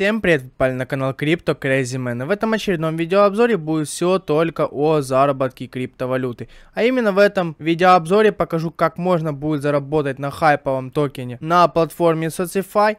Всем привет, попали на канал Крипто Crazy Man. В этом очередном видеообзоре будет все только о заработке криптовалюты. А именно в этом видеообзоре покажу, как можно будет заработать на хайповом токене на платформе Socify,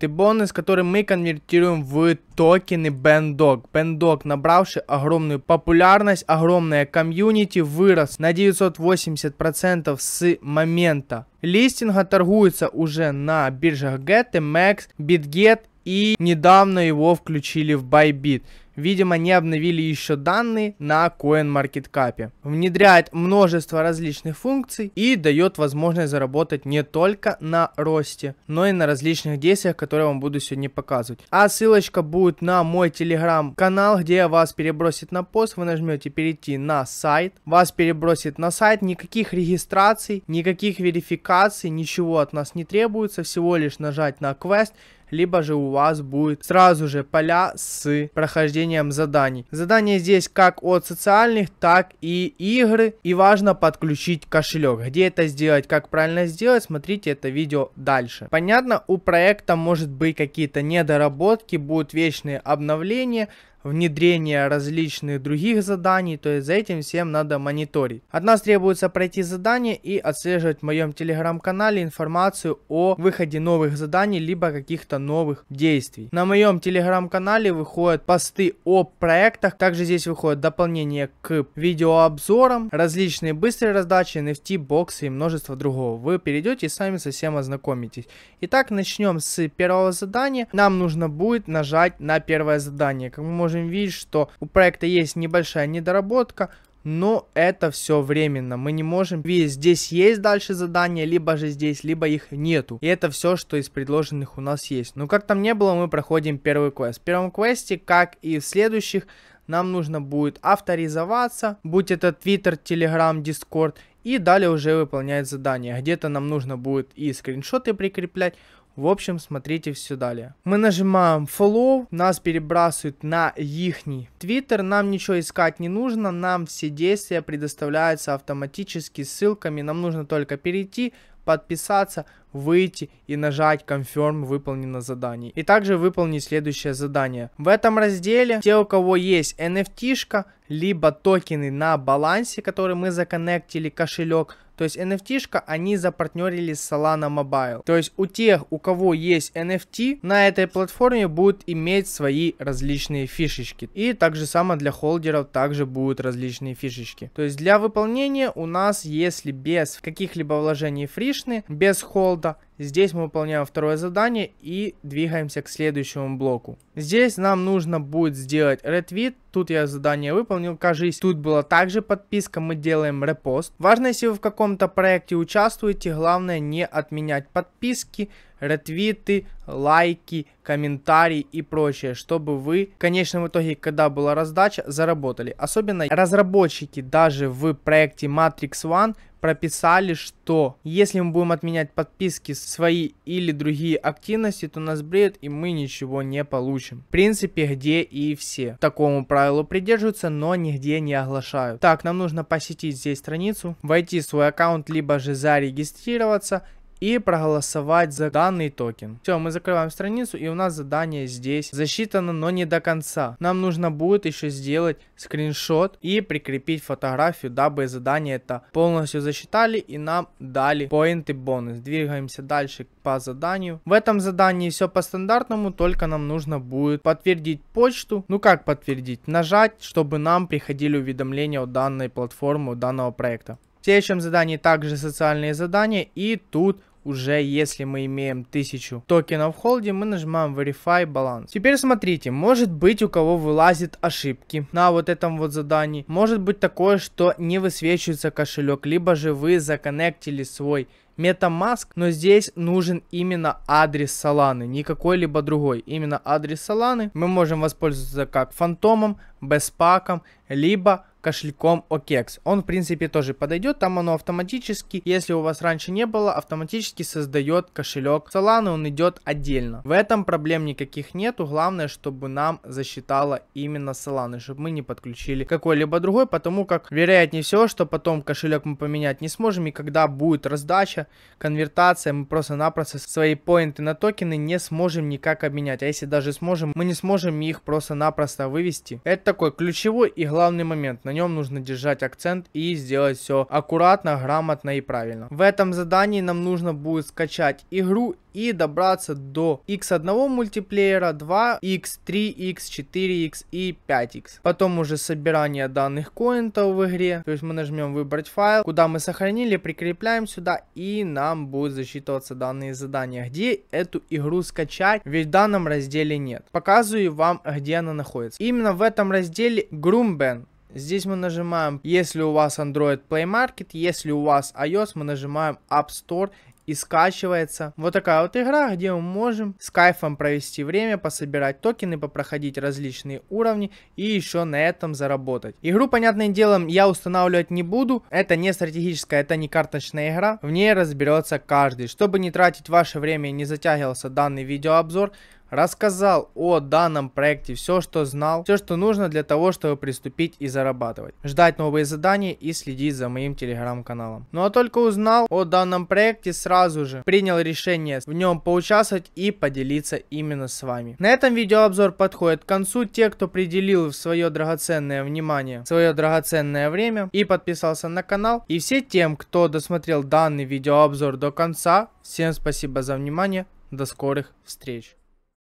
и бонус, который мы конвертируем в токены Бендок. Бендок, набравший огромную популярность, огромное комьюнити, вырос на 980% с момента листинга, торгуется уже на биржах Get, Max, BitGet и недавно его включили в Bybit. Видимо, не обновили еще данные на CoinMarketCap. Внедряет множество различных функций и дает возможность заработать не только на росте, но и на различных действиях, которые я вам буду сегодня показывать. А ссылочка будет на мой телеграм-канал, где вас перебросит на пост. Вы нажмете перейти на сайт, вас перебросит на сайт. Никаких регистраций, никаких верификаций, ничего от нас не требуется. Всего лишь нажать на квест либо же у вас будет сразу же поля с прохождением заданий. Задания здесь как от социальных, так и игры. И важно подключить кошелек. Где это сделать, как правильно сделать, смотрите это видео дальше. Понятно, у проекта может быть какие-то недоработки, будут вечные обновления, внедрение различных других заданий, то есть за этим всем надо мониторить. От нас требуется пройти задание и отслеживать в моем телеграм-канале информацию о выходе новых заданий, либо каких-то новых действий. На моем телеграм-канале выходят посты о проектах, также здесь выходят дополнения к видеообзорам, различные быстрые раздачи, NFT, боксы и множество другого. Вы перейдете и сами со всем ознакомитесь. Итак, начнем с первого задания. Нам нужно будет нажать на первое задание. Как мы можем можем видеть, что у проекта есть небольшая недоработка, но это все временно. Мы не можем видеть, здесь есть дальше задания, либо же здесь, либо их нету. И это все, что из предложенных у нас есть. Но ну, как там не было, мы проходим первый квест. В первом квесте, как и в следующих, нам нужно будет авторизоваться, будь это Twitter, Telegram, Discord, и далее уже выполнять задание. Где-то нам нужно будет и скриншоты прикреплять, в общем, смотрите все далее. Мы нажимаем follow, нас перебрасывают на ихний твиттер, нам ничего искать не нужно, нам все действия предоставляются автоматически ссылками, нам нужно только перейти, подписаться, выйти и нажать Confirm выполнено задание. И также выполнить следующее задание. В этом разделе те, у кого есть NFT, шка либо токены на балансе, которые мы законнектили, кошелек, то есть NFT, они запартнерили с Solana Mobile. То есть у тех, у кого есть NFT, на этой платформе будут иметь свои различные фишечки. И так же само для холдеров также будут различные фишечки. То есть для выполнения у нас, если без каких-либо вложений фришны, без холда, Здесь мы выполняем второе задание и двигаемся к следующему блоку. Здесь нам нужно будет сделать ретвит. Тут я задание выполнил, кажись. Тут была также подписка, мы делаем репост. Важно, если вы в каком-то проекте участвуете, главное не отменять подписки, ретвиты, лайки, комментарии и прочее, чтобы вы в конечном итоге, когда была раздача, заработали. Особенно разработчики даже в проекте Matrix One прописали, что если мы будем отменять подписки свои или другие активности, то нас бреют и мы ничего не получим. В принципе, где и все. Такому правилу придерживаются, но нигде не оглашают. Так, нам нужно посетить здесь страницу, войти в свой аккаунт, либо же зарегистрироваться и проголосовать за данный токен. Все, мы закрываем страницу и у нас задание здесь засчитано, но не до конца. Нам нужно будет еще сделать скриншот и прикрепить фотографию, дабы задание это полностью засчитали и нам дали и бонус. Двигаемся дальше по заданию. В этом задании все по стандартному, только нам нужно будет подтвердить почту. Ну как подтвердить? Нажать, чтобы нам приходили уведомления о данной платформе, данного проекта. В следующем задании также социальные задания и тут уже если мы имеем 1000 токенов в холде, мы нажимаем Verify Balance. Теперь смотрите, может быть у кого вылазит ошибки на вот этом вот задании. Может быть такое, что не высвечивается кошелек, либо же вы законнектили свой MetaMask, но здесь нужен именно адрес Solana, не какой-либо другой. Именно адрес Solana мы можем воспользоваться как фантомом, беспаком, либо кошельком OKEX. Он, в принципе, тоже подойдет. Там оно автоматически, если у вас раньше не было, автоматически создает кошелек Solana, он идет отдельно. В этом проблем никаких нету. Главное, чтобы нам засчитала именно Solana, чтобы мы не подключили какой-либо другой, потому как, вероятнее всего, что потом кошелек мы поменять не сможем, и когда будет раздача, конвертация, мы просто-напросто свои поинты на токены не сможем никак обменять. А если даже сможем, мы не сможем их просто-напросто вывести. Это такой ключевой и главный момент. На нем нужно держать акцент и сделать все аккуратно, грамотно и правильно. В этом задании нам нужно будет скачать игру и добраться до x1 мультиплеера, 2, x3, x4, x и 5x. Потом уже собирание данных коинтов в игре. То есть мы нажмем выбрать файл, куда мы сохранили, прикрепляем сюда и нам будут засчитываться данные задания. Где эту игру скачать, ведь в данном разделе нет. Показываю вам, где она находится. Именно в этом разделе Grumben. Здесь мы нажимаем, если у вас Android Play Market, если у вас iOS, мы нажимаем App Store и скачивается. Вот такая вот игра, где мы можем с кайфом провести время, пособирать токены, попроходить различные уровни и еще на этом заработать. Игру, понятное дело, я устанавливать не буду. Это не стратегическая, это не карточная игра. В ней разберется каждый. Чтобы не тратить ваше время и не затягивался данный видеообзор, Рассказал о данном проекте все, что знал, все, что нужно для того, чтобы приступить и зарабатывать. Ждать новые задания и следить за моим телеграм-каналом. Ну а только узнал о данном проекте, сразу же принял решение в нем поучаствовать и поделиться именно с вами. На этом видеообзор подходит к концу. Те, кто приделил свое драгоценное внимание, свое драгоценное время и подписался на канал. И все тем, кто досмотрел данный видеообзор до конца, всем спасибо за внимание. До скорых встреч.